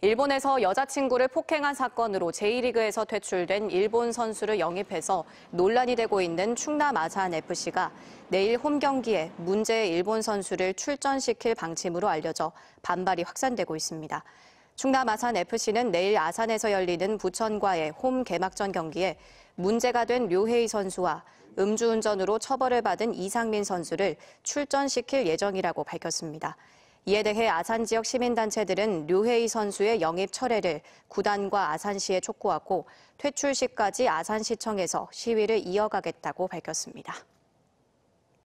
일본에서 여자친구를 폭행한 사건으로 제1리그에서 퇴출된 일본 선수를 영입해서 논란이 되고 있는 충남 아산 FC가 내일 홈 경기에 문제의 일본 선수를 출전시킬 방침으로 알려져 반발이 확산되고 있습니다. 충남 아산 FC는 내일 아산에서 열리는 부천과의 홈 개막전 경기에 문제가 된 류혜희 선수와 음주운전으로 처벌을 받은 이상민 선수를 출전시킬 예정이라고 밝혔습니다. 이에 대해 아산 지역 시민단체들은 류혜희 선수의 영입 철회를 구단과 아산시에 촉구하고 퇴출시까지 아산시청에서 시위를 이어가겠다고 밝혔습니다.